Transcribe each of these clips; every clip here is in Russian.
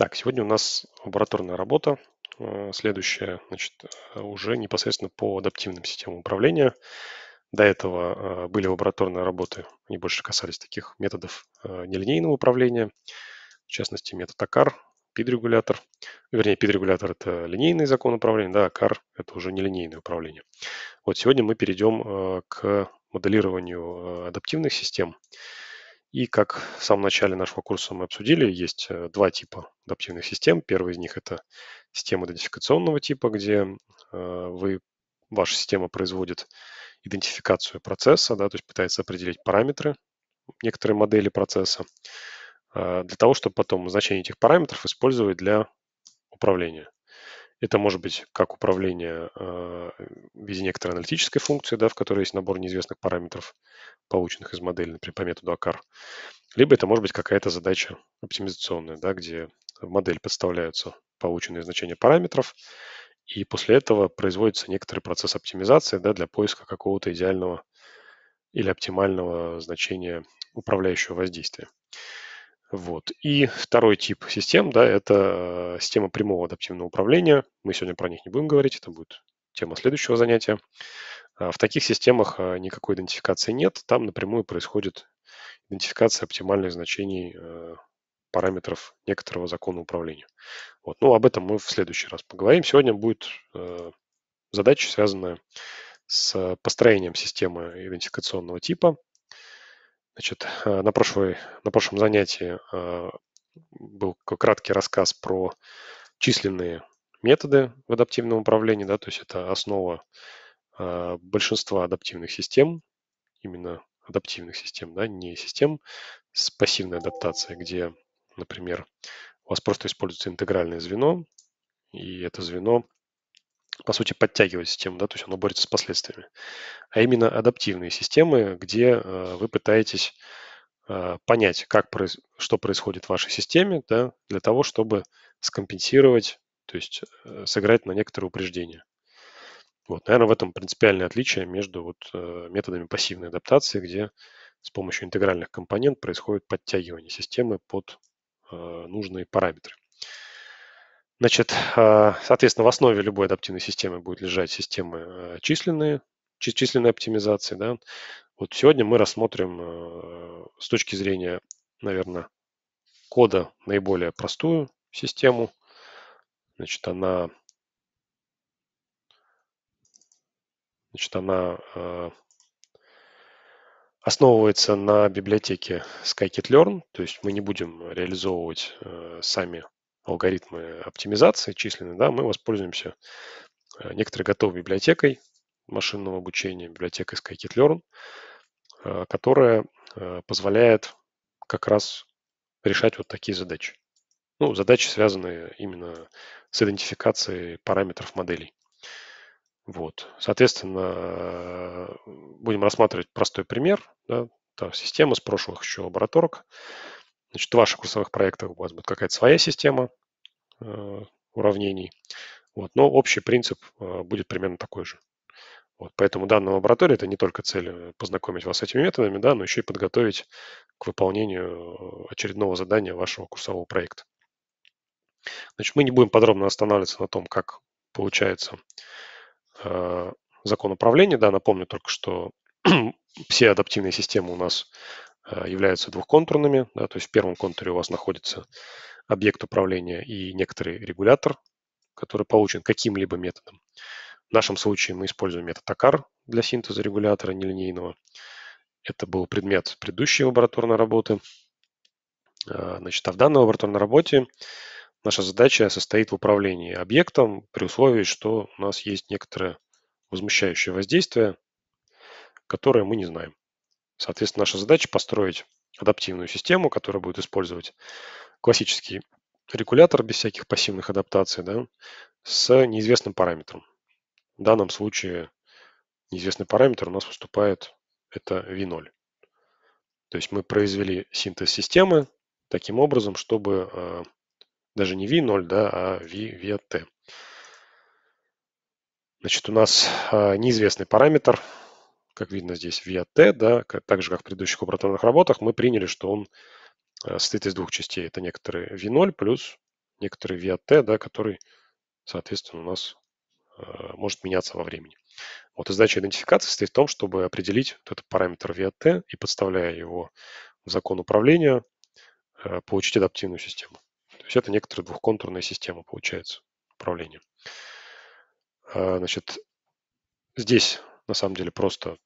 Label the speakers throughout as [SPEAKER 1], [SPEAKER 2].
[SPEAKER 1] Так, сегодня у нас лабораторная работа. Э, следующая, значит, э, уже непосредственно по адаптивным системам управления. До этого э, были лабораторные работы, они больше касались таких методов нелинейного управления, в частности, метод АКАР, PID-регулятор. Вернее, PID-регулятор – это линейный закон управления, да, АКАР – это уже нелинейное управление. Вот сегодня мы перейдем к моделированию адаптивных систем. И как в самом начале нашего курса мы обсудили, есть э, два типа адаптивных систем. Первый из них – это система идентификационного типа, где э, вы, ваша система производит идентификацию процесса, да, то есть пытается определить параметры, некоторые модели процесса, э, для того, чтобы потом значение этих параметров использовать для управления. Это может быть как управление э, в виде некоторой аналитической функции, да, в которой есть набор неизвестных параметров, полученных из модели, например, по методу АКАР. Либо это может быть какая-то задача оптимизационная, да, где в модель подставляются полученные значения параметров, и после этого производится некоторый процесс оптимизации да, для поиска какого-то идеального или оптимального значения управляющего воздействия. Вот. И второй тип систем, да, это э, система прямого адаптивного управления. Мы сегодня про них не будем говорить, это будет тема следующего занятия. А, в таких системах э, никакой идентификации нет, там напрямую происходит идентификация оптимальных значений э, параметров некоторого закона управления. Вот. Ну, об этом мы в следующий раз поговорим. Сегодня будет задача, связанная с построением системы идентификационного типа – Значит, э, на, прошлой, на прошлом занятии э, был краткий рассказ про численные методы в адаптивном управлении, да, то есть это основа э, большинства адаптивных систем, именно адаптивных систем, да, не систем с пассивной адаптацией, где, например, у вас просто используется интегральное звено, и это звено по сути, подтягивает систему, да, то есть оно борется с последствиями, а именно адаптивные системы, где э, вы пытаетесь э, понять, как, что происходит в вашей системе, да, для того, чтобы скомпенсировать, то есть э, сыграть на некоторые упреждения. Вот, наверное, в этом принципиальное отличие между вот, методами пассивной адаптации, где с помощью интегральных компонент происходит подтягивание системы под нужные параметры. Значит, а, соответственно, в основе любой адаптивной системы будет лежать системы э, численные, численной оптимизации. Да? Вот сегодня мы рассмотрим э, с точки зрения, наверное, кода наиболее простую систему. Значит, она, значит, она э, основывается на библиотеке Skykit Learn, то есть мы не будем реализовывать сами алгоритмы оптимизации численные, да, мы воспользуемся э, некоторой готовой библиотекой машинного обучения, библиотекой Scikit-learn, э, которая э, позволяет как раз решать вот такие задачи. Ну, задачи, связанные именно с идентификацией параметров моделей. Вот. Соответственно, будем рассматривать простой пример. Да, там система с прошлых еще лабораторок. Значит, в ваших курсовых проектах у вас будет какая-то своя система. Э, уравнений. Вот. Но общий принцип э, будет примерно такой же. Вот. Поэтому данная лаборатория – это не только цель э, познакомить вас с этими методами, да, но еще и подготовить к выполнению очередного задания вашего курсового проекта. Значит, мы не будем подробно останавливаться на том, как получается э, закон управления. Да, напомню только, что все адаптивные системы у нас являются двухконтурными. Да, то есть в первом контуре у вас находится объект управления и некоторый регулятор, который получен каким-либо методом. В нашем случае мы используем метод АКАР для синтеза регулятора нелинейного. Это был предмет предыдущей лабораторной работы. А, значит, а в данной лабораторной работе наша задача состоит в управлении объектом при условии, что у нас есть некоторое возмущающее воздействие, которое мы не знаем. Соответственно, наша задача построить адаптивную систему, которая будет использовать классический регулятор без всяких пассивных адаптаций, да, с неизвестным параметром. В данном случае неизвестный параметр у нас выступает это v0. То есть мы произвели синтез системы таким образом, чтобы э, даже не v0, да, а v, v Значит, у нас э, неизвестный параметр, как видно здесь, v от t, да, так же, как в предыдущих лабораторных работах, мы приняли, что он Э, состоит из двух частей. Это некоторые V0 плюс некоторые V от T, да, который, соответственно, у нас э, может меняться во времени. Вот и задача идентификации состоит в том, чтобы определить вот этот параметр V от T и, подставляя его в закон управления, э, получить адаптивную систему. То есть это некоторая двухконтурная система, получается, управления. Значит, здесь на самом деле просто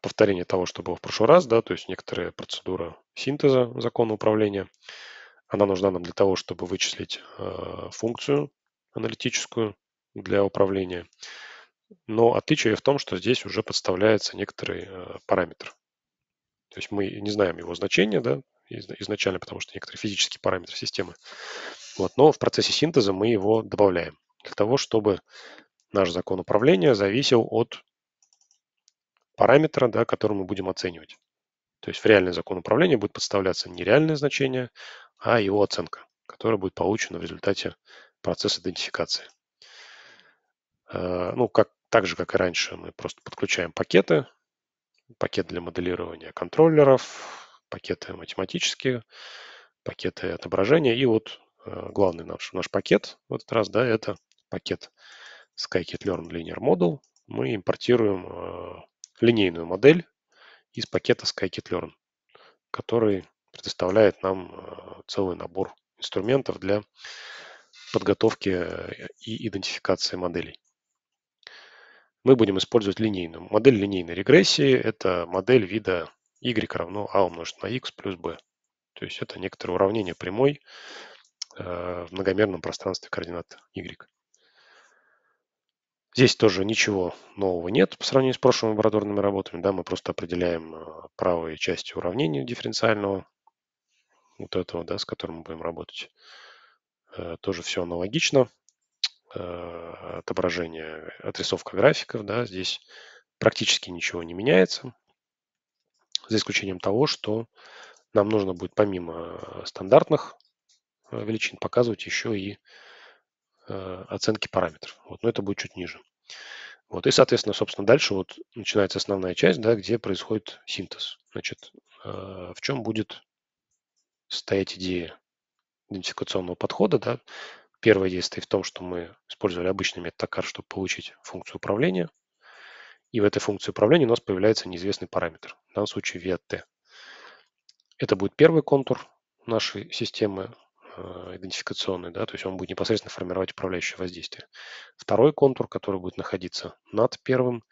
[SPEAKER 1] повторение того, что было в прошлый раз, да, то есть некоторая процедура синтеза закона управления. Она нужна нам для того, чтобы вычислить э, функцию аналитическую для управления. Но отличие в том, что здесь уже подставляется некоторый э, параметр. То есть мы не знаем его значение, да, изначально, потому что некоторые физические параметры системы. Вот, но в процессе синтеза мы его добавляем для того, чтобы наш закон управления зависел от параметра, да, который мы будем оценивать. То есть в реальный закон управления будет подставляться не реальное значение, а его оценка, которая будет получена в результате процесса идентификации. Э, ну, как, так же, как и раньше, мы просто подключаем пакеты, пакет для моделирования контроллеров, пакеты математические, пакеты отображения. И вот э, главный наш, наш пакет в этот раз, да, это пакет Skykit Learn Linear Model. Мы импортируем э, линейную модель из пакета Scikit-Learn, который предоставляет нам э, целый набор инструментов для подготовки э, и идентификации моделей. Мы будем использовать линейную. Модель линейной регрессии – это модель вида y равно a умножить на x плюс b. То есть это некоторое уравнение прямой э, в многомерном пространстве координат y. Здесь тоже ничего нового нет по сравнению с прошлыми лабораторными работами. Да, мы просто определяем э, правые части уравнения дифференциального, вот этого, да, с которым мы будем работать. Э, тоже все аналогично. Э, отображение, отрисовка графиков, да, здесь практически ничего не меняется, за исключением того, что нам нужно будет помимо стандартных величин показывать еще и Э, оценки параметров. Вот, но это будет чуть ниже. Вот, и, соответственно, собственно, дальше вот начинается основная часть, да, где происходит синтез. Значит, э, в чем будет стоять идея идентификационного подхода, да? Первая идея стоит в том, что мы использовали обычный метод токар, чтобы получить функцию управления. И в этой функции управления у нас появляется неизвестный параметр, в данном случае VT. Это будет первый контур нашей системы, Э, идентификационный, да, то есть он будет непосредственно формировать управляющее воздействие. Второй контур, который будет находиться над первым,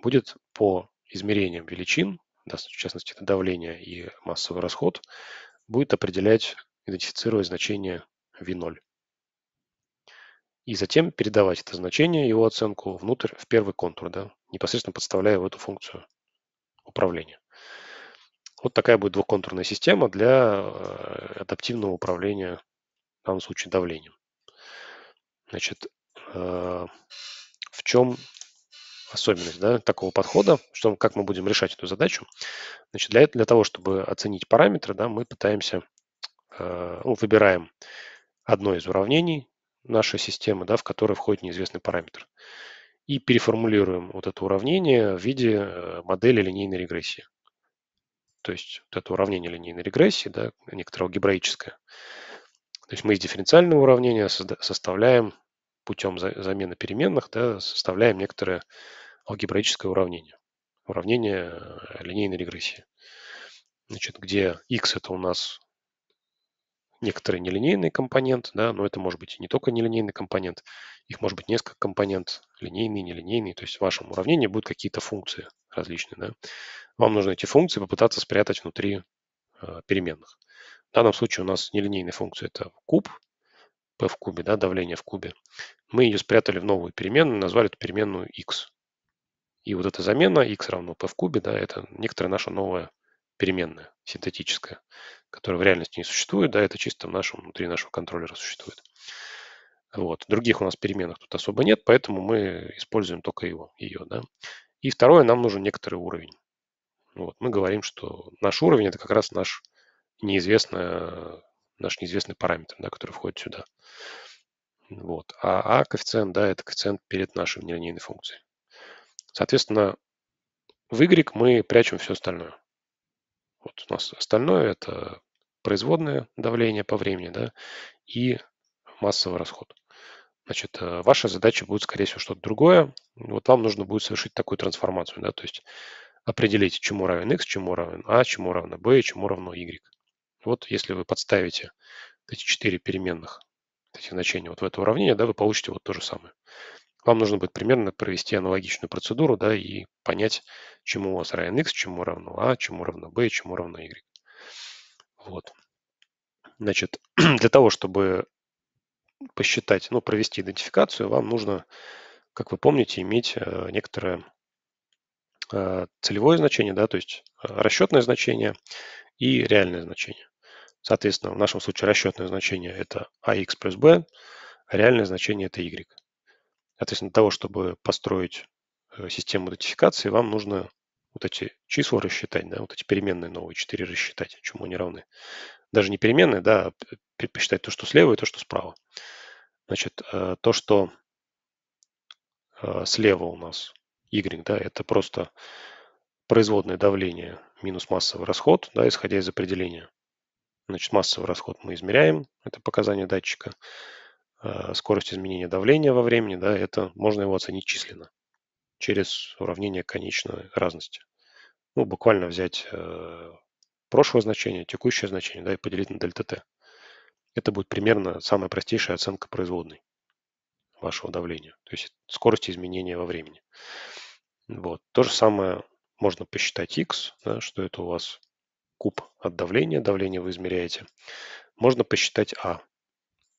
[SPEAKER 1] будет по измерениям величин, да, в частности, это давление и массовый расход, будет определять, идентифицировать значение V0. И затем передавать это значение, его оценку внутрь, в первый контур, да, непосредственно подставляя в эту функцию управления. Вот такая будет двухконтурная система для э, адаптивного управления, в данном случае, давлением. Значит, э, в чем особенность да, такого подхода, что, как мы будем решать эту задачу. Значит, для, для того, чтобы оценить параметры, да, мы пытаемся, э, ну, выбираем одно из уравнений нашей системы, да, в которое входит неизвестный параметр, и переформулируем вот это уравнение в виде э, модели линейной регрессии то есть вот это уравнение линейной регрессии, да, некоторое алгебраическое. То есть мы из дифференциального уравнения составляем путем замены переменных, да, составляем некоторое алгебраическое уравнение, уравнение э, линейной регрессии. Значит, где x это у нас некоторый нелинейный компонент, да, но это может быть не только нелинейный компонент, их может быть несколько компонент, линейный, нелинейный, то есть в вашем уравнении будут какие-то функции различные, да вам нужно эти функции попытаться спрятать внутри э, переменных. В данном случае у нас нелинейная функция – это куб, p в кубе, да, давление в кубе. Мы ее спрятали в новую переменную, назвали эту переменную x. И вот эта замена x равно p в кубе, да, это некоторая наша новая переменная, синтетическая, которая в реальности не существует, да, это чисто в нашем, внутри нашего контроллера существует. Вот. Других у нас переменных тут особо нет, поэтому мы используем только его, ее. Да. И второе, нам нужен некоторый уровень. Вот. Мы говорим, что наш уровень – это как раз наш неизвестный, наш неизвестный параметр, да, который входит сюда. Вот. А, а коэффициент, да, это коэффициент перед нашей нелинейной функцией. Соответственно, в y мы прячем все остальное. Вот у нас остальное – это производное давление по времени да, и массовый расход. Значит, э, ваша задача будет, скорее всего, что-то другое. Вот вам нужно будет совершить такую трансформацию. Да, то есть определить, чему равен x, чему равен a, а, чему равно b, чему равно y. Вот если вы подставите эти четыре переменных, эти значения вот в это уравнение, да, вы получите вот то же самое. Вам нужно будет примерно провести аналогичную процедуру, да, и понять, чему у вас равен x, чему равно a, а, чему равно b, чему равно y. Вот. Значит, для того, чтобы посчитать, ну, провести идентификацию, вам нужно, как вы помните, иметь э, некоторое Э, целевое значение, да, то есть э, расчетное значение и реальное значение. Соответственно, в нашем случае расчетное значение это ax плюс b, а реальное значение это y. Соответственно, для того, чтобы построить э, систему идентификации, вам нужно вот эти числа рассчитать, да, вот эти переменные новые 4 рассчитать, чему они равны. Даже не переменные, да, а посчитать то, что слева и то, что справа. Значит, то, что слева у нас Y, да, это просто производное давление минус массовый расход, да, исходя из определения. Значит, массовый расход мы измеряем, это показание датчика. А, скорость изменения давления во времени, да, это можно его оценить численно через уравнение конечной разности. Ну, буквально взять э, прошлое значение, текущее значение, да, и поделить на дельта t. Это будет примерно самая простейшая оценка производной вашего давления, то есть скорости изменения во времени. Вот. То же самое можно посчитать x, да, что это у вас куб от давления, давление вы измеряете. Можно посчитать а.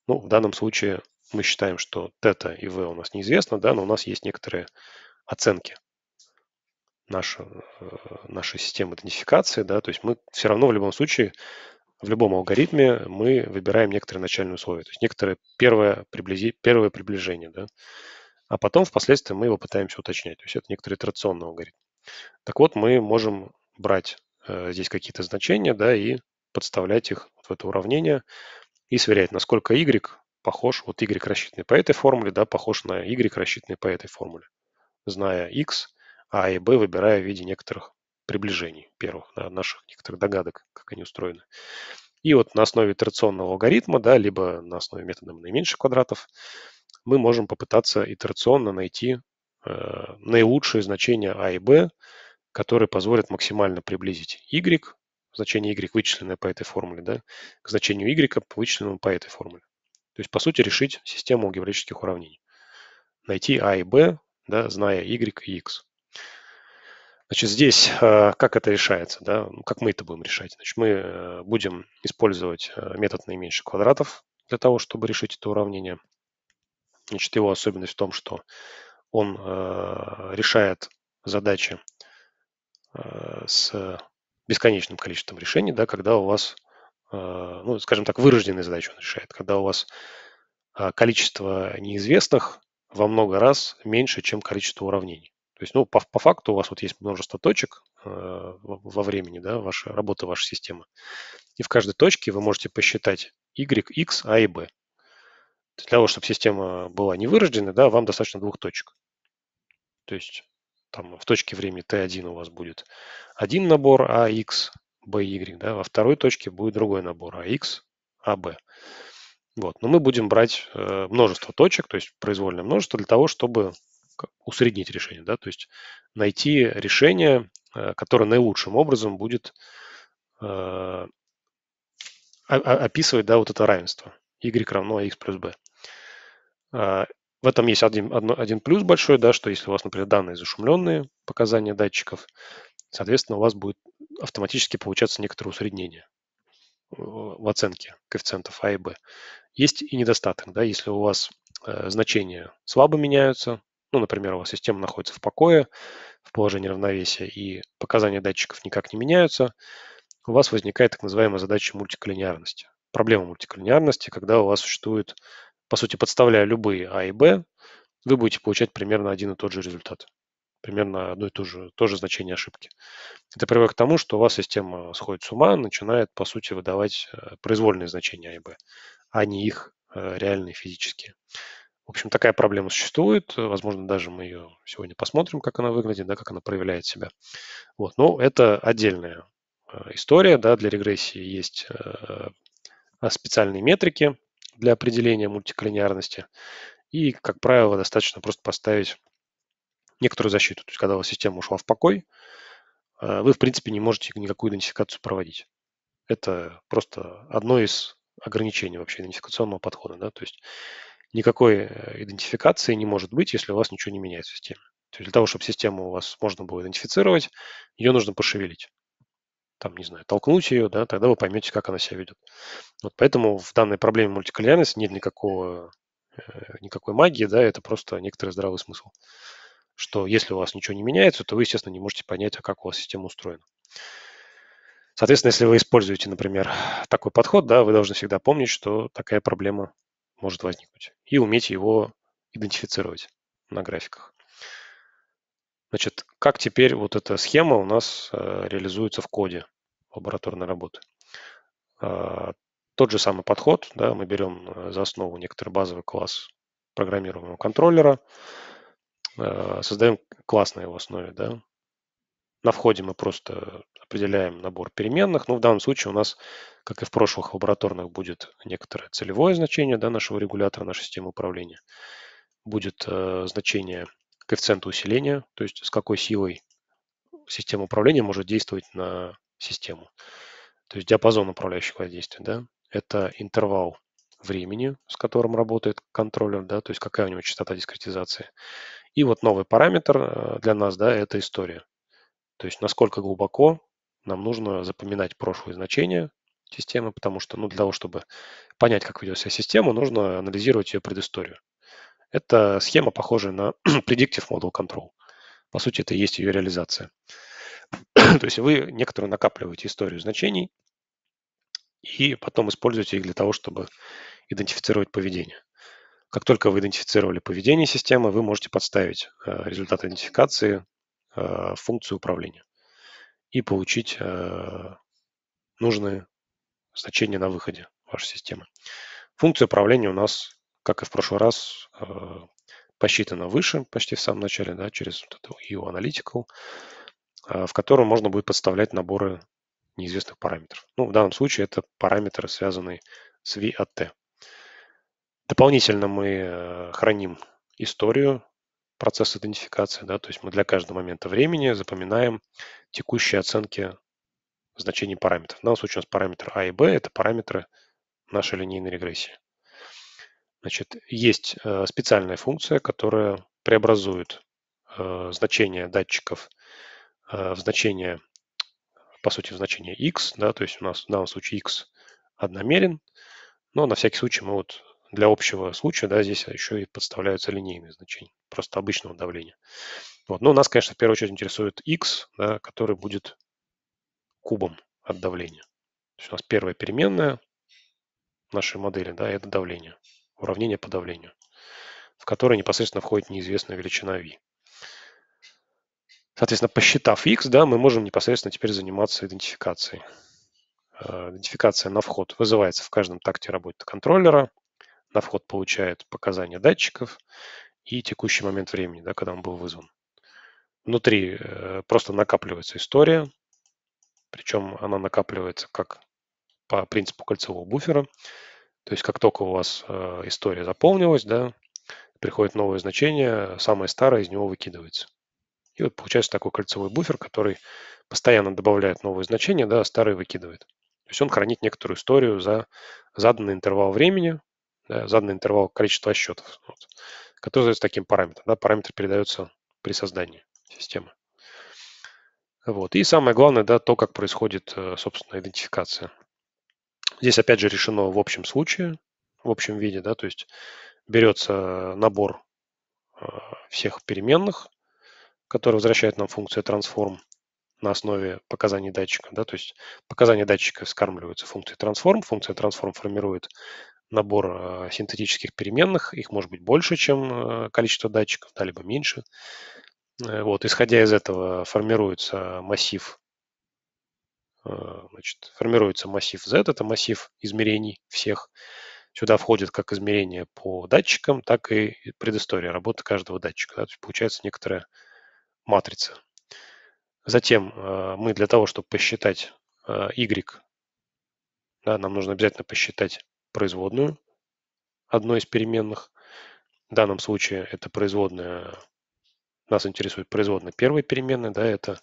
[SPEAKER 1] Ну, в данном случае мы считаем, что тета и v у нас неизвестно, да, но у нас есть некоторые оценки нашей, э, нашей системы идентификации, да, то есть мы все равно в любом случае, в любом алгоритме мы выбираем некоторые начальные условия, то есть некоторое первое, приблизи, первое приближение, да, а потом впоследствии мы его пытаемся уточнять. То есть это некоторый итерационный алгоритм. Так вот, мы можем брать э, здесь какие-то значения, да, и подставлять их вот в это уравнение и сверять, насколько y похож, вот y рассчитанный по этой формуле, да, похож на y рассчитанный по этой формуле, зная x, а и b выбирая в виде некоторых приближений первых, да, наших некоторых догадок, как они устроены. И вот на основе итерационного алгоритма, да, либо на основе метода наименьших квадратов, мы можем попытаться итерационно найти э, наилучшие значения А и Б, которые позволят максимально приблизить Y, значение Y, вычисленное по этой формуле, да, к значению Y, вычисленному по этой формуле. То есть, по сути, решить систему алгебраических уравнений. Найти А и Б, да, зная Y и X. Значит, здесь э, как это решается, да, ну, как мы это будем решать? Значит, мы э, будем использовать метод наименьших квадратов для того, чтобы решить это уравнение – Значит, его особенность в том, что он э, решает задачи э, с бесконечным количеством решений, да, когда у вас, э, ну, скажем так, вырожденные задачи он решает, когда у вас э, количество неизвестных во много раз меньше, чем количество уравнений. То есть, ну, по, по факту у вас вот есть множество точек э, во времени, да, ваша работа, ваша система. И в каждой точке вы можете посчитать y, x, a и b. Для того, чтобы система была не вырождена, да, вам достаточно двух точек. То есть там в точке времени t1 у вас будет один набор ax, а by, да, во второй точке будет другой набор ax, а ab. А вот. Но мы будем брать э, множество точек, то есть произвольное множество, для того, чтобы усреднить решение, да, то есть найти решение, э, которое наилучшим образом будет э, описывать да, вот это равенство y равно x плюс b. А, в этом есть один, одно, один плюс большой, да, что если у вас, например, данные зашумленные, показания датчиков, соответственно, у вас будет автоматически получаться некоторое усреднение э, в оценке коэффициентов А и Б. Есть и недостаток, да, если у вас э, значения слабо меняются, ну, например, у вас система находится в покое, в положении равновесия, и показания датчиков никак не меняются, у вас возникает так называемая задача мультиколлинеарности. Проблема мультиколлинеарности, когда у вас существует по сути, подставляя любые А и Б, вы будете получать примерно один и тот же результат. Примерно одно и то же, то же значение ошибки. Это приводит к тому, что у вас система сходит с ума, начинает, по сути, выдавать э, произвольные значения А и Б, а не их э, реальные физические. В общем, такая проблема существует. Возможно, даже мы ее сегодня посмотрим, как она выглядит, да, как она проявляет себя. Вот. Но ну, это отдельная э, история. Да, для регрессии есть а специальные метрики, для определения мультиколлинеарности. И, как правило, достаточно просто поставить некоторую защиту. То есть, когда у вас система ушла в покой, э, вы, в принципе, не можете никакую идентификацию проводить. Это просто одно из ограничений вообще идентификационного подхода. Да? То есть никакой э, идентификации не может быть, если у вас ничего не меняет в системе. То есть для того, чтобы систему у вас можно было идентифицировать, ее нужно пошевелить там, не знаю, толкнуть ее, да, тогда вы поймете, как она себя ведет. Вот поэтому в данной проблеме мультиколлярности нет никакого, э, никакой магии, да, это просто некоторый здравый смысл. Что если у вас ничего не меняется, то вы, естественно, не можете понять, а как у вас система устроена. Соответственно, если вы используете, например, такой подход, да, вы должны всегда помнить, что такая проблема может возникнуть и уметь его идентифицировать на графиках. Значит, как теперь вот эта схема у нас э, реализуется в коде? лабораторной работы. А, тот же самый подход, да, мы берем э, за основу некоторый базовый класс программируемого контроллера, э, создаем класс на его основе, да. На входе мы просто определяем набор переменных, но ну, в данном случае у нас, как и в прошлых лабораторных, будет некоторое целевое значение да, нашего регулятора, нашей системы управления, будет э, значение коэффициента усиления, то есть с какой силой система управления может действовать на систему. То есть диапазон управляющих воздействий, да, это интервал времени, с которым работает контроллер, да, то есть какая у него частота дискретизации. И вот новый параметр э, для нас, да, это история. То есть насколько глубоко нам нужно запоминать прошлые значения системы, потому что, ну, для того, чтобы понять, как ведет себя система, нужно анализировать ее предысторию. Это схема, похожая на Predictive Model Control. По сути, это и есть ее реализация. То есть вы некоторую накапливаете историю значений и потом используете их для того, чтобы идентифицировать поведение. Как только вы идентифицировали поведение системы, вы можете подставить э, результат идентификации в э, функцию управления и получить э, нужные значения на выходе вашей системы. Функция управления у нас, как и в прошлый раз, посчитана выше, почти в самом начале, да, через вот эту EU Analytical. А, в котором можно будет подставлять наборы неизвестных параметров. Ну, в данном случае это параметры, связанные с V от T. Дополнительно мы э, храним историю процесса идентификации, да, то есть мы для каждого момента времени запоминаем текущие оценки значений параметров. В данном случае у нас параметр А и Б – это параметры нашей линейной регрессии. Значит, есть э, специальная функция, которая преобразует э, значения датчиков Э, в значение, по сути, в значение x, да, то есть у нас в данном случае x одномерен, но на всякий случай мы вот для общего случая, да, здесь еще и подставляются линейные значения, просто обычного давления. Вот. Но ну, нас, конечно, в первую очередь интересует x, да, который будет кубом от давления. То есть у нас первая переменная нашей модели, да, это давление, уравнение по давлению, в которое непосредственно входит неизвестная величина V. Соответственно, посчитав x, да, мы можем непосредственно теперь заниматься идентификацией. Э, идентификация на вход вызывается в каждом такте работы контроллера. На вход получает показания датчиков и текущий момент времени, да, когда он был вызван. Внутри э, просто накапливается история, причем она накапливается как по принципу кольцевого буфера. То есть как только у вас э, история заполнилась, да, приходит новое значение, самое старое из него выкидывается. И вот получается такой кольцевой буфер, который постоянно добавляет новые значения, да, а старые выкидывает. То есть он хранит некоторую историю за заданный интервал времени, да, заданный интервал количества счетов, вот, который является таким параметром. Да, параметр передается при создании системы. Вот. И самое главное, да, то, как происходит, э, собственно, идентификация. Здесь, опять же, решено в общем случае, в общем виде, да, то есть берется набор э, всех переменных, который возвращает нам функцию transform на основе показаний датчика. Да? То есть показания датчика скармливаются функцией transform. Функция transform формирует набор э, синтетических переменных. Их может быть больше, чем э, количество датчиков, да, либо меньше. Э, вот, исходя из этого формируется массив значит, формируется массив Z, это массив измерений всех. Сюда входит как измерение по датчикам, так и предыстория работы каждого датчика. Да? То есть получается некоторая матрицы. Затем э, мы для того, чтобы посчитать э, y, да, нам нужно обязательно посчитать производную одной из переменных. В данном случае это производная, нас интересует производная первой переменной, да, это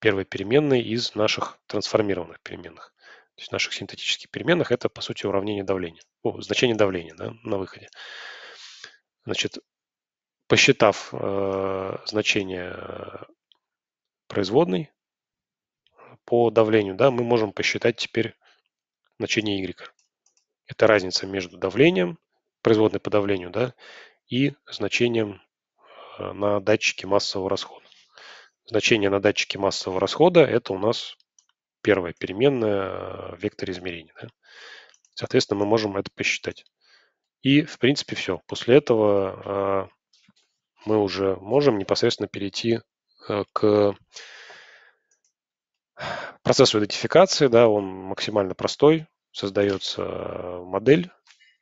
[SPEAKER 1] первая переменная из наших трансформированных переменных. То есть в наших синтетических переменных это, по сути, уравнение давления, о, значение давления да, на выходе. Значит, посчитав э, значение э, производной по давлению, да, мы можем посчитать теперь значение y. Это разница между давлением, производной по давлению, да, и значением э, на датчике массового расхода. Значение на датчике массового расхода – это у нас первая переменная в э, векторе измерения. Да. Соответственно, мы можем это посчитать. И, в принципе, все. После этого мы уже можем непосредственно перейти э, к процессу идентификации. Да, он максимально простой. Создается э, модель,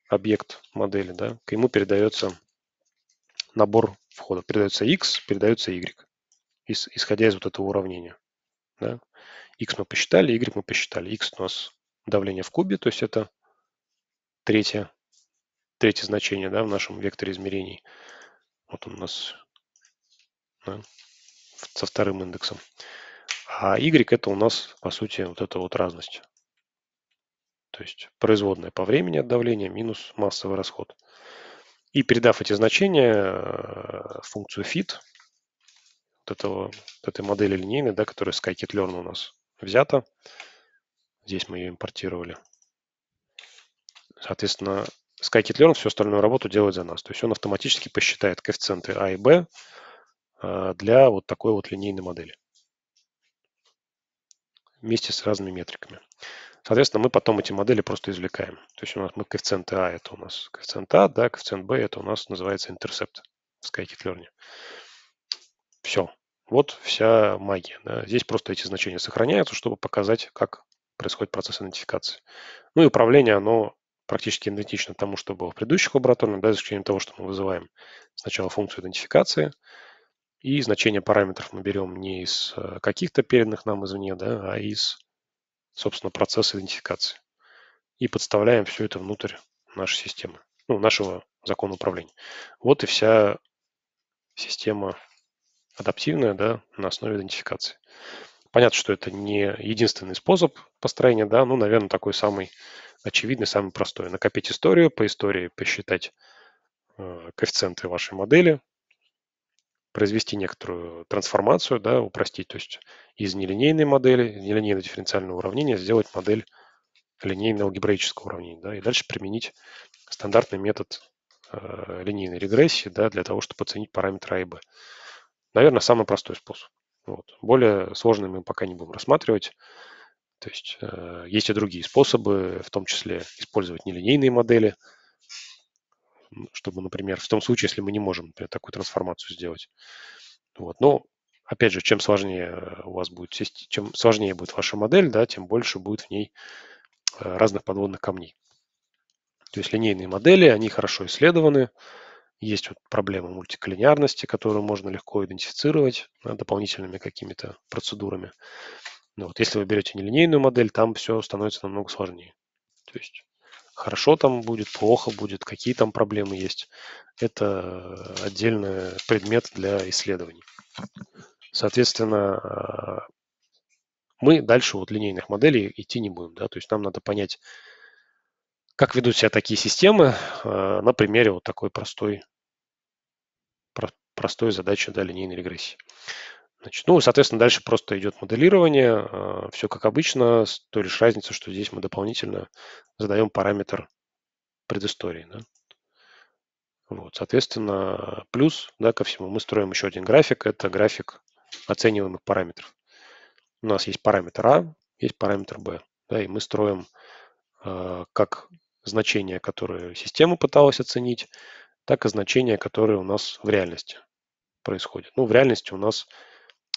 [SPEAKER 1] объект модели, да, к нему передается набор входа, Передается x, передается y, исходя из вот этого уравнения. Да. x мы посчитали, y мы посчитали. x у нас давление в кубе, то есть это третье, третье значение да, в нашем векторе измерений. Вот он у нас да, со вторым индексом. А Y это у нас, по сути, вот эта вот разность. То есть производная по времени от давления минус массовый расход. И передав эти значения э, функцию fit вот, этого, вот этой модели линейной, да, которая с Scikit-learn у нас взята, здесь мы ее импортировали. Соответственно, Scikit-learn всю остальную работу делает за нас. То есть он автоматически посчитает коэффициенты А и Б а, для вот такой вот линейной модели вместе с разными метриками. Соответственно, мы потом эти модели просто извлекаем. То есть у нас мы коэффициенты А – это у нас коэффициент А, да, коэффициент Б – это у нас называется интерсепт в Scikit-learn. Все. Вот вся магия. Да. Здесь просто эти значения сохраняются, чтобы показать, как происходит процесс идентификации. Ну и управление, оно практически идентично тому, что было в предыдущих лабораторных, да, за исключением того, что мы вызываем сначала функцию идентификации, и значение параметров мы берем не из э, каких-то переданных нам извне, да, а из, собственно, процесса идентификации. И подставляем все это внутрь нашей системы, ну, нашего закона управления. Вот и вся система адаптивная да, на основе идентификации. Понятно, что это не единственный способ построения, да, ну, наверное, такой самый очевидный, самый простой. Накопить историю, по истории посчитать э, коэффициенты вашей модели, произвести некоторую трансформацию, да, упростить, то есть из нелинейной модели, из нелинейного дифференциального уравнения сделать модель линейного алгебраического уравнения, да, и дальше применить стандартный метод э, линейной регрессии, да, для того, чтобы оценить параметры А и Б. Наверное, самый простой способ. Вот. Более сложные мы пока не будем рассматривать. То есть э, есть и другие способы, в том числе использовать нелинейные модели, чтобы, например, в том случае, если мы не можем например, такую трансформацию сделать. Вот. Но, опять же, чем сложнее у вас будет, чем сложнее будет ваша модель, да, тем больше будет в ней э, разных подводных камней. То есть линейные модели, они хорошо исследованы, есть вот проблема мультиколлинеарности, которую можно легко идентифицировать да, дополнительными какими-то процедурами. Но ну вот если вы берете нелинейную модель, там все становится намного сложнее. То есть хорошо там будет, плохо будет, какие там проблемы есть. Это отдельный предмет для исследований. Соответственно, а, мы дальше вот линейных моделей идти не будем. Да? То есть нам надо понять, как ведут себя такие системы а, на примере вот такой простой простой задачи да, линейной регрессии. Значит, ну, соответственно, дальше просто идет моделирование, а, все как обычно, с той лишь разницей, что здесь мы дополнительно задаем параметр предыстории. Да? Вот, соответственно, плюс да, ко всему мы строим еще один график, это график оцениваемых параметров. У нас есть параметр А, есть параметр Б, да, и мы строим э, как значения, которые система пыталась оценить, так и значения, которые у нас в реальности происходят. Ну, в реальности у нас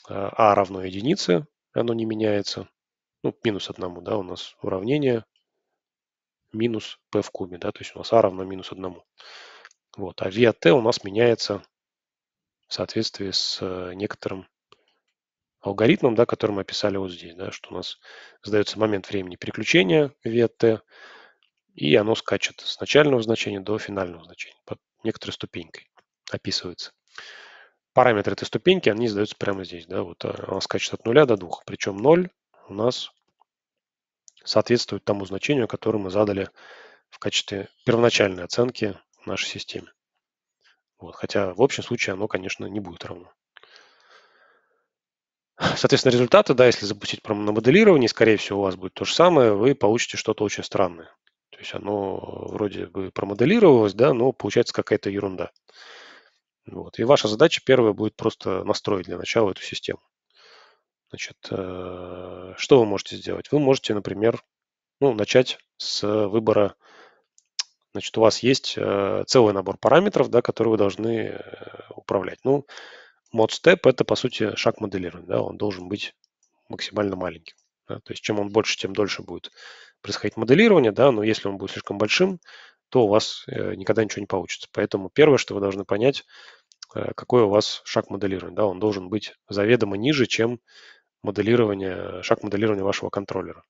[SPEAKER 1] а, а равно единице, оно не меняется. Ну, минус одному, да, у нас уравнение минус p в кубе, да, то есть у нас а равно минус одному. Вот, а v от t у нас меняется в соответствии с э, некоторым алгоритмом, да, который мы описали вот здесь, да, что у нас задается момент времени переключения v от t, и оно скачет с начального значения до финального значения некоторой ступенькой описывается. Параметры этой ступеньки, они задаются прямо здесь. Да, вот э, она скачет от 0 до 2. Причем 0 у нас соответствует тому значению, которое мы задали в качестве первоначальной оценки нашей системе. Вот, хотя в общем случае оно, конечно, не будет равно. Соответственно, результаты, да, если запустить на моделирование, скорее всего, у вас будет то же самое, вы получите что-то очень странное. То есть оно э, вроде бы промоделировалось, да, но получается какая-то ерунда. Вот. И ваша задача первая будет просто настроить для начала эту систему. Значит, э, что вы можете сделать? Вы можете, например, ну, начать с выбора. Значит, у вас есть э, целый набор параметров, да, которые вы должны управлять. Ну, мод степ это, по сути, шаг моделирования. Да, он должен быть максимально маленьким. Да, то есть, чем он больше, тем дольше будет происходить моделирование, да, но если он будет слишком большим, то у вас э, никогда ничего не получится. Поэтому первое, что вы должны понять, э, какой у вас шаг моделирования. Да, он должен быть заведомо ниже, чем моделирование, шаг моделирования вашего контроллера.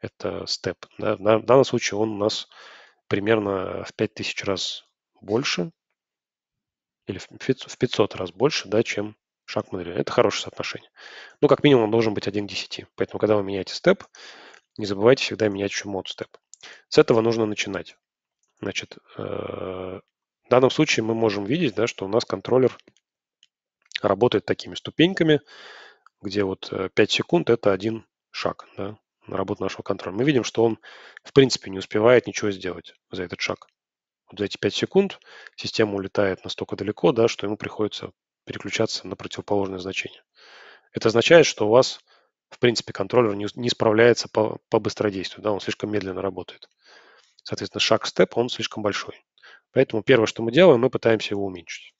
[SPEAKER 1] Это степ. Да. На, в данном случае он у нас примерно в 5000 раз больше или в 500 раз больше, да, чем шаг моделирования. Это хорошее соотношение. Ну, как минимум, он должен быть 1 к 10. Поэтому, когда вы меняете степ, не забывайте всегда менять еще мод степ. С этого нужно начинать. Значит, э, в данном случае мы можем видеть, да, что у нас контроллер работает такими ступеньками, где вот 5 э, секунд – это один шаг да, на работу нашего контроллера. Мы видим, что он, в принципе, не успевает ничего сделать за этот шаг. Вот за эти 5 секунд система улетает настолько далеко, да, что ему приходится переключаться на противоположное значение. Это означает, что у вас в принципе, контроллер не, не справляется по, по быстродействию, да, он слишком медленно работает. Соответственно, шаг степ, он слишком большой. Поэтому первое, что мы делаем, мы пытаемся его уменьшить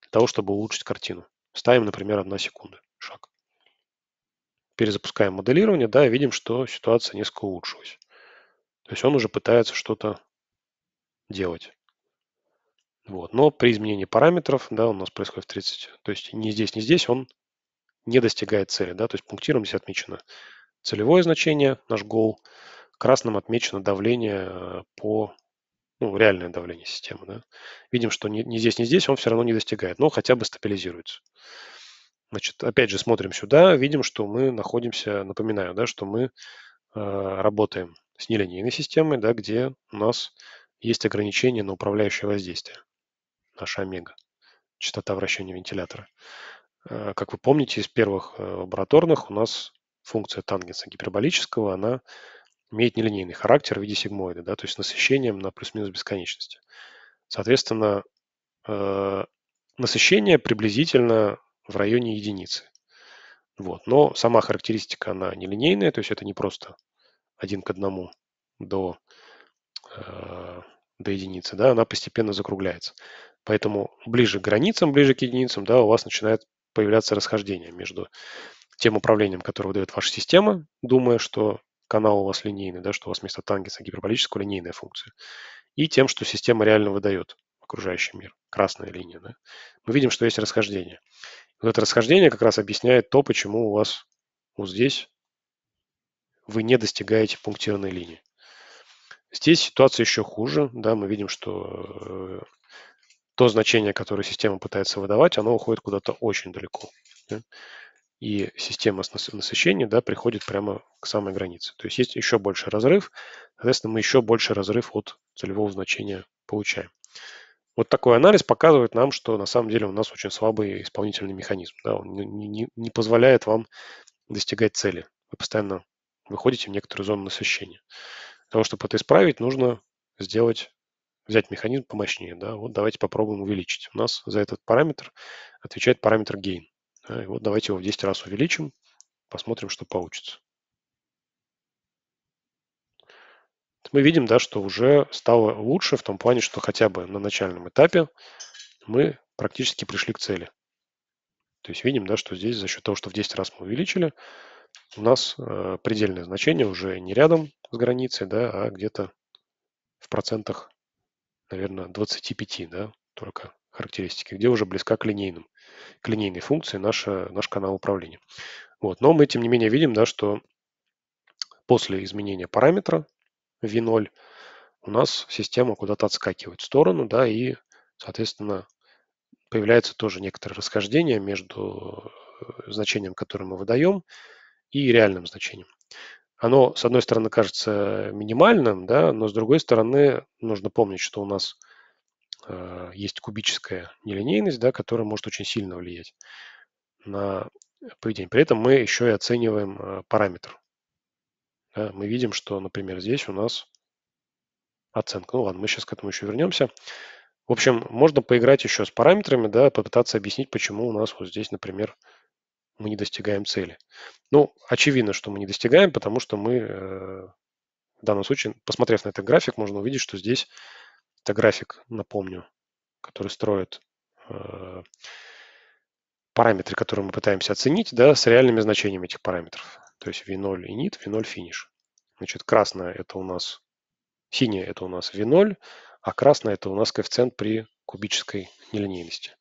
[SPEAKER 1] для того, чтобы улучшить картину. Ставим, например, 1 секунда шаг. Перезапускаем моделирование, да, и видим, что ситуация несколько улучшилась. То есть он уже пытается что-то делать. Вот. Но при изменении параметров, да, у нас происходит в 30, то есть не здесь, не здесь, он не достигает цели. Да? То есть пунктиром здесь отмечено целевое значение, наш goal. Красным отмечено давление э, по ну, реальное давление системы. Да? Видим, что ни, ни здесь, ни здесь он все равно не достигает, но хотя бы стабилизируется. Значит, опять же смотрим сюда, видим, что мы находимся, напоминаю, да, что мы э, работаем с нелинейной системой, да, где у нас есть ограничение на управляющее воздействие, наша омега, частота вращения вентилятора. Э, как вы помните из первых э, лабораторных, у нас функция тангенса гиперболического, она имеет нелинейный характер в виде сигмоида, да, то есть насыщением на плюс-минус бесконечности. Соответственно, э, насыщение приблизительно в районе единицы. Вот. Но сама характеристика, она нелинейная, то есть это не просто один к одному до, до единицы, да, она постепенно закругляется. Поэтому ближе к границам, ближе к единицам, да, у вас начинает появляться расхождение между тем управлением, которое выдает ваша система, думая, что канал у вас линейный, да, что у вас вместо тангенса гиперболическая линейная функция, и тем, что система реально выдает окружающий мир, красная линия. Да. Мы видим, что есть расхождение. Вот это расхождение как раз объясняет то, почему у вас вот здесь вы не достигаете пунктирной линии. Здесь ситуация еще хуже. Да, мы видим, что э, то значение, которое система пытается выдавать, оно уходит куда-то очень далеко. Да? И система насыщения да, приходит прямо к самой границе. То есть есть еще больше разрыв, соответственно, мы еще больше разрыв от целевого значения получаем. Вот такой анализ показывает нам, что на самом деле у нас очень слабый исполнительный механизм. Да, он не, не, не позволяет вам достигать цели. Вы постоянно выходите в некоторую зону насыщения. Для того, чтобы это исправить, нужно сделать взять механизм помощнее, да, вот давайте попробуем увеличить. У нас за этот параметр отвечает параметр gain. Да, и вот давайте его в 10 раз увеличим, посмотрим, что получится. Мы видим, да, что уже стало лучше в том плане, что хотя бы на начальном этапе мы практически пришли к цели. То есть видим, да, что здесь за счет того, что в 10 раз мы увеличили, у нас э, предельное значение уже не рядом с границей, да, а где-то в процентах наверное, 25, да, только характеристики, где уже близка к линейным, к линейной функции наша, наш канал управления. Вот. Но мы, тем не менее, видим, да, что после изменения параметра v0 у нас система куда-то отскакивает в сторону, да, и, соответственно, появляется тоже некоторое расхождение между э, значением, которое мы выдаем, и реальным значением оно, с одной стороны, кажется минимальным, да, но с другой стороны, нужно помнить, что у нас э, есть кубическая нелинейность, да, которая может очень сильно влиять на поведение. При этом мы еще и оцениваем э, параметр. Да, мы видим, что, например, здесь у нас оценка. Ну ладно, мы сейчас к этому еще вернемся. В общем, можно поиграть еще с параметрами, да, попытаться объяснить, почему у нас вот здесь, например, мы не достигаем цели. Ну, очевидно, что мы не достигаем, потому что мы э, в данном случае, посмотрев на этот график, можно увидеть, что здесь это график, напомню, который строит э, параметры, которые мы пытаемся оценить, да, с реальными значениями этих параметров. То есть v0 и nit, v0 финиш. Значит, красное это у нас, синее это у нас v0, а красное это у нас коэффициент при кубической нелинейности.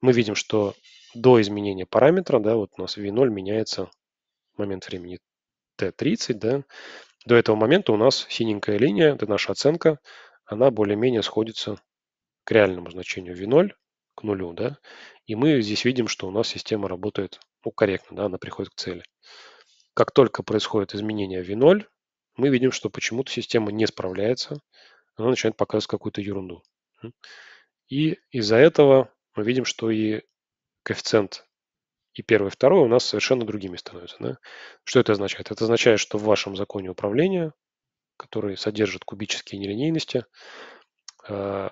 [SPEAKER 1] Мы видим, что до изменения параметра, да, вот у нас v0 меняется момент времени t30, да, до этого момента у нас синенькая линия, это наша оценка, она более-менее сходится к реальному значению v0, к нулю, да, и мы здесь видим, что у нас система работает, ну, корректно, да, она приходит к цели. Как только происходит изменение v0, мы видим, что почему-то система не справляется, она начинает показывать какую-то ерунду. И из-за этого мы видим, что и коэффициент и первый и второе у нас совершенно другими становятся. Да? Что это означает? Это означает, что в вашем законе управления, который содержит кубические нелинейности, э,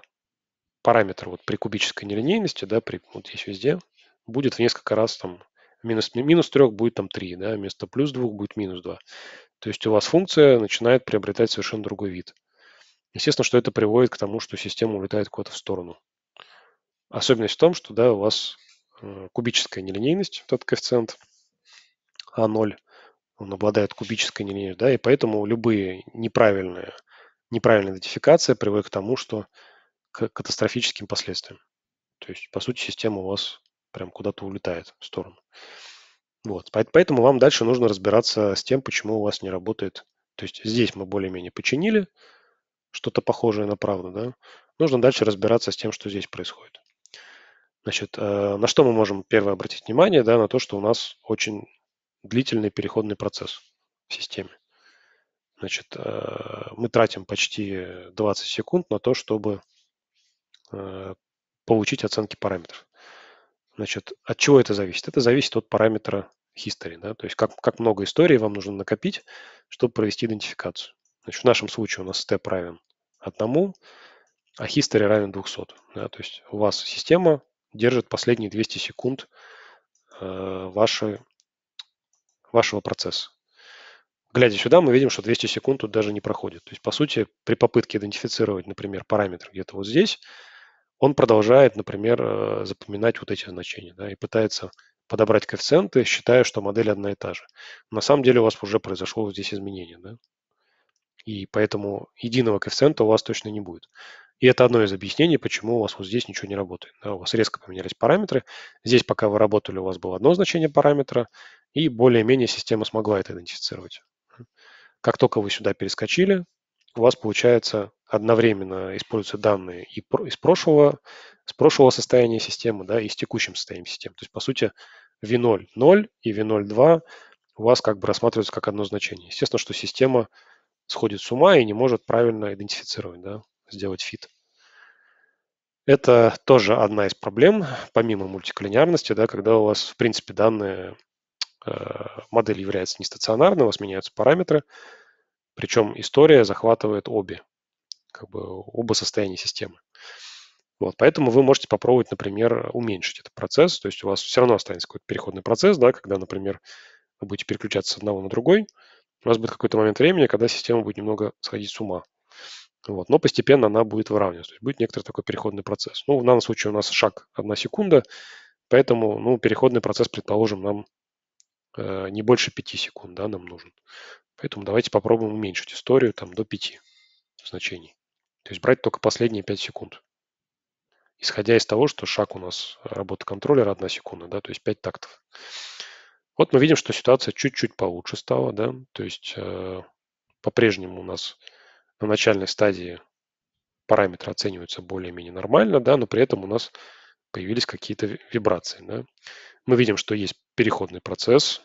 [SPEAKER 1] параметр вот при кубической нелинейности, да, при, вот здесь везде, будет в несколько раз там минус, минус 3 будет там 3, да, вместо плюс 2 будет минус 2. То есть у вас функция начинает приобретать совершенно другой вид. Естественно, что это приводит к тому, что система улетает куда-то в сторону. Особенность в том, что да, у вас Э, кубическая нелинейность, этот коэффициент А0, он обладает кубической нелинейностью, да, и поэтому любые неправильные, неправильные идентификации приводят к тому, что к катастрофическим последствиям. То есть, по сути, система у вас прям куда-то улетает в сторону. Вот. Поэтому вам дальше нужно разбираться с тем, почему у вас не работает. То есть здесь мы более-менее починили что-то похожее на правду. Да? Нужно дальше разбираться с тем, что здесь происходит. Значит, э, на что мы можем первое обратить внимание, да, на то, что у нас очень длительный переходный процесс в системе. Значит, э, мы тратим почти 20 секунд на то, чтобы э, получить оценки параметров. Значит, от чего это зависит? Это зависит от параметра history, да, то есть как, как много историй вам нужно накопить, чтобы провести идентификацию. Значит, в нашем случае у нас step равен одному, а history равен 200. Да, то есть у вас система держит последние 200 секунд э, ваши, вашего процесса. Глядя сюда, мы видим, что 200 секунд тут даже не проходит. То есть, по сути, при попытке идентифицировать, например, параметр где-то вот здесь, он продолжает, например, э, запоминать вот эти значения да, и пытается подобрать коэффициенты, считая, что модель одна и та же. На самом деле у вас уже произошло здесь изменение. Да? И поэтому единого коэффициента у вас точно не будет. И это одно из объяснений, почему у вас вот здесь ничего не работает. Да, у вас резко поменялись параметры. Здесь, пока вы работали, у вас было одно значение параметра, и более-менее система смогла это идентифицировать. Как только вы сюда перескочили, у вас, получается, одновременно используются данные и из прошлого, с прошлого состояния системы, да, и с текущим состоянием системы. То есть, по сути, v0 0 и v0 2 у вас как бы рассматриваются как одно значение. Естественно, что система сходит с ума и не может правильно идентифицировать, да, сделать фит. Это тоже одна из проблем, помимо мультиколлинеарности, да, когда у вас, в принципе, данные, э, модель является нестационарной, у вас меняются параметры, причем история захватывает обе, как бы оба состояния системы. Вот, поэтому вы можете попробовать, например, уменьшить этот процесс, то есть у вас все равно останется какой-то переходный процесс, да, когда, например, вы будете переключаться с одного на другой, у вас будет какой-то момент времени, когда система будет немного сходить с ума. Вот. Но постепенно она будет выравниваться. То есть будет некоторый такой переходный процесс. Ну, в данном случае у нас шаг одна секунда, поэтому ну, переходный процесс, предположим, нам э, не больше 5 секунд да, нам нужен. Поэтому давайте попробуем уменьшить историю там, до 5 значений. То есть брать только последние 5 секунд. Исходя из того, что шаг у нас э, работа контроллера 1 секунда, да, то есть 5 тактов. Вот мы видим, что ситуация чуть-чуть получше стала, да, то есть э, по-прежнему у нас на начальной стадии параметры оцениваются более-менее нормально, да, но при этом у нас появились какие-то вибрации. Да. Мы видим, что есть переходный процесс,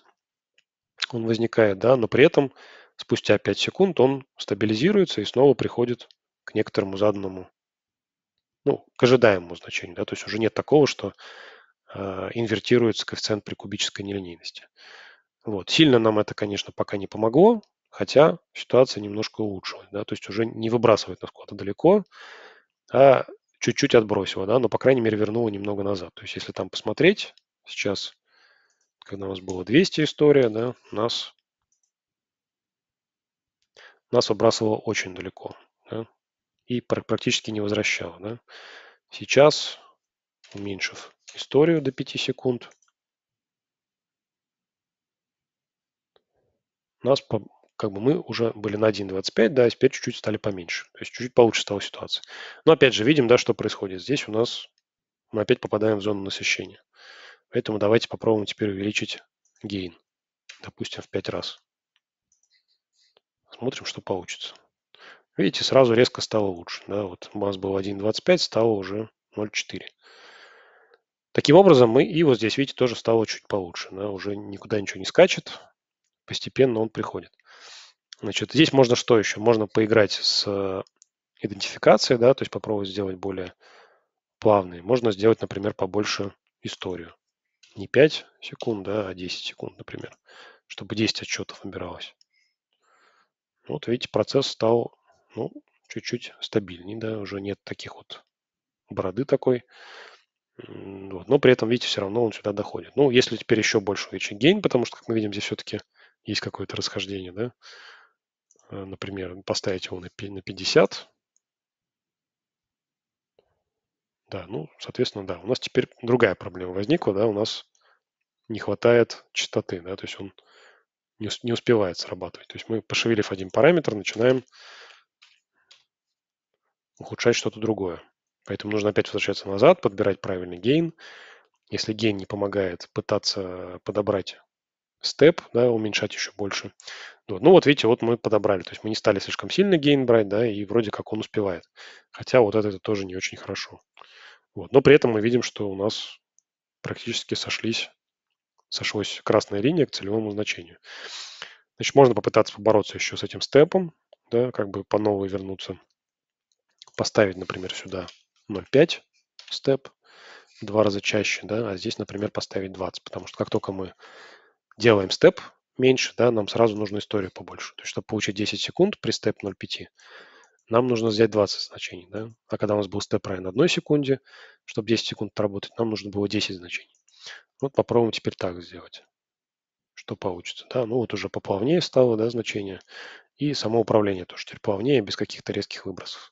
[SPEAKER 1] он возникает, да, но при этом спустя 5 секунд он стабилизируется и снова приходит к некоторому заданному, ну, к ожидаемому значению. Да, то есть уже нет такого, что э, инвертируется коэффициент при кубической нелинейности. Вот. Сильно нам это, конечно, пока не помогло, Хотя ситуация немножко улучшилась, да, то есть уже не выбрасывает нас куда-то далеко, а чуть-чуть отбросила, да, но, по крайней мере, вернула немного назад. То есть если там посмотреть сейчас, когда у нас было 200 история, да, нас, нас выбрасывало очень далеко, да, и практически не возвращало, да. Сейчас, уменьшив историю до 5 секунд, нас как бы мы уже были на 1.25, да, и теперь чуть-чуть стали поменьше. То есть чуть-чуть получше стала ситуация. Но опять же, видим, да, что происходит. Здесь у нас мы опять попадаем в зону насыщения. Поэтому давайте попробуем теперь увеличить гейн, допустим, в 5 раз. Смотрим, что получится. Видите, сразу резко стало лучше. Да? Вот у нас был 1.25, стало уже 0.4. Таким образом, мы и вот здесь, видите, тоже стало чуть получше. Да? Уже никуда ничего не скачет, постепенно он приходит. Значит, здесь можно что еще? Можно поиграть с э, идентификацией, да, то есть попробовать сделать более плавный. Можно сделать, например, побольше историю. Не 5 секунд, да, а 10 секунд, например, чтобы 10 отчетов набиралось. Вот видите, процесс стал ну, чуть-чуть стабильнее, да, уже нет таких вот бороды такой. Вот. Но при этом, видите, все равно он сюда доходит. Ну, если теперь еще больше увеличить гейн, потому что, как мы видим, здесь все-таки есть какое-то расхождение, да, Э, например, поставить его на 50. Да, ну, соответственно, да, у нас теперь другая проблема возникла, да, у нас не хватает частоты, да, то есть он не, не успевает срабатывать. То есть мы, пошевелив один параметр, начинаем ухудшать что-то другое. Поэтому нужно опять возвращаться назад, подбирать правильный гейн. Если гейн не помогает, пытаться подобрать степ, да, уменьшать еще больше. Ну вот видите, вот мы подобрали, то есть мы не стали слишком сильно гейн брать, да, и вроде как он успевает. Хотя вот это, это тоже не очень хорошо. Вот. Но при этом мы видим, что у нас практически сошлись, сошлась красная линия к целевому значению. Значит, можно попытаться побороться еще с этим степом, да, как бы по новой вернуться, поставить, например, сюда 0,5 степ, в два раза чаще, да, а здесь, например, поставить 20, потому что как только мы делаем степ, меньше, да, нам сразу нужна история побольше. То есть, чтобы получить 10 секунд при степ 0,5, нам нужно взять 20 значений, да. А когда у нас был степ на 1 секунде, чтобы 10 секунд работать, нам нужно было 10 значений. Вот попробуем теперь так сделать. Что получится, да. Ну, вот уже поплавнее стало, да, значение. И само управление тоже теперь плавнее, без каких-то резких выбросов.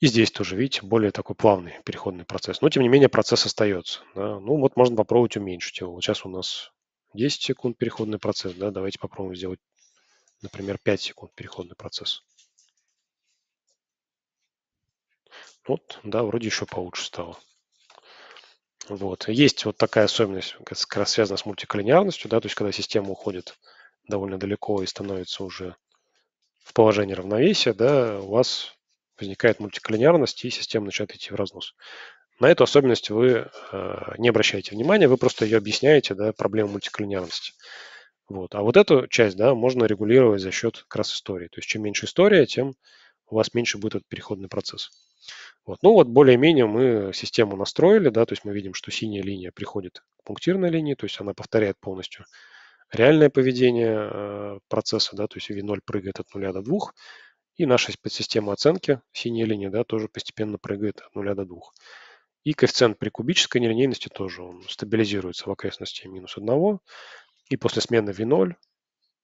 [SPEAKER 1] И здесь тоже, видите, более такой плавный переходный процесс. Но, тем не менее, процесс остается. Да? Ну, вот можно попробовать уменьшить его. Вот сейчас у нас 10 секунд переходный процесс, да, давайте попробуем сделать, например, 5 секунд переходный процесс. Вот, да, вроде еще получше стало. Вот. Есть вот такая особенность, как раз связана с мультиколлинеарностью, да, то есть когда система уходит довольно далеко и становится уже в положении равновесия, да, у вас возникает мультиколлинеарность, и система начинает идти в разнос. На эту особенность вы э, не обращаете внимания, вы просто ее объясняете, да, проблему мультиклинярности. Вот. А вот эту часть, да, можно регулировать за счет как раз истории. То есть чем меньше история, тем у вас меньше будет этот переходный процесс. Вот. Ну вот более-менее мы систему настроили, да, то есть мы видим, что синяя линия приходит к пунктирной линии, то есть она повторяет полностью реальное поведение э, процесса, да, то есть V0 прыгает от 0 до 2, и наша подсистема оценки, синяя линия, да, тоже постепенно прыгает от 0 до 2. И коэффициент при кубической нелинейности тоже он стабилизируется в окрестности минус 1. И после смены v0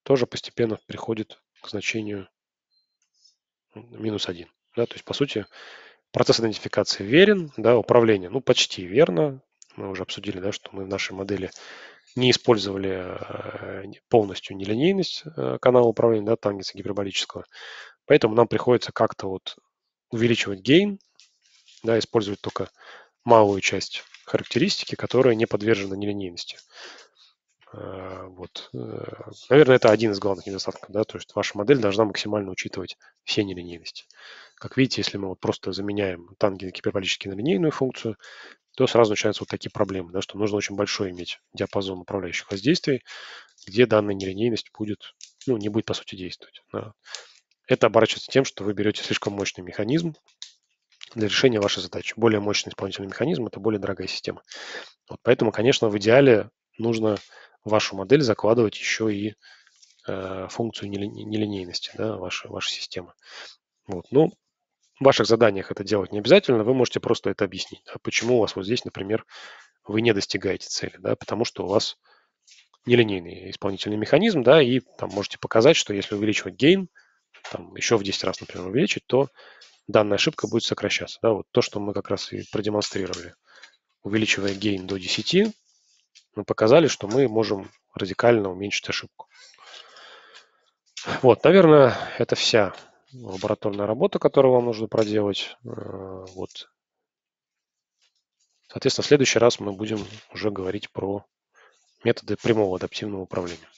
[SPEAKER 1] тоже постепенно приходит к значению ну, минус 1. Да, то есть, по сути, процесс идентификации верен, да, управление, ну, почти верно. Мы уже обсудили, да, что мы в нашей модели не использовали э, полностью нелинейность э, канала управления, да, тангенса гиперболического. Поэтому нам приходится как-то вот увеличивать гейн, да, использовать только малую часть характеристики, которая не подвержена нелинейности. А, вот. Э, наверное, это один из главных недостатков. Да? То есть ваша модель должна максимально учитывать все нелинейности. Как видите, если мы вот просто заменяем тангенс гиперболический на линейную функцию, то сразу начинаются вот такие проблемы, да, что нужно очень большой иметь диапазон управляющих воздействий, где данная нелинейность будет, ну, не будет, по сути, действовать. Да. Это оборачивается тем, что вы берете слишком мощный механизм, для решения вашей задачи. Более мощный исполнительный механизм – это более дорогая система. Вот поэтому, конечно, в идеале нужно вашу модель закладывать еще и э, функцию нелинейности да, вашей, вашей системы. Вот. Ну, в ваших заданиях это делать не обязательно, вы можете просто это объяснить. Да, почему у вас вот здесь, например, вы не достигаете цели, да, потому что у вас нелинейный исполнительный механизм, да, и там можете показать, что если увеличивать гейн, там еще в 10 раз, например, увеличить, то данная ошибка будет сокращаться. Да, вот то, что мы как раз и продемонстрировали. Увеличивая гейн до 10, мы показали, что мы можем радикально уменьшить ошибку. Вот, наверное, это вся лабораторная работа, которую вам нужно проделать. Э, вот. Соответственно, в следующий раз мы будем уже говорить про методы прямого адаптивного управления.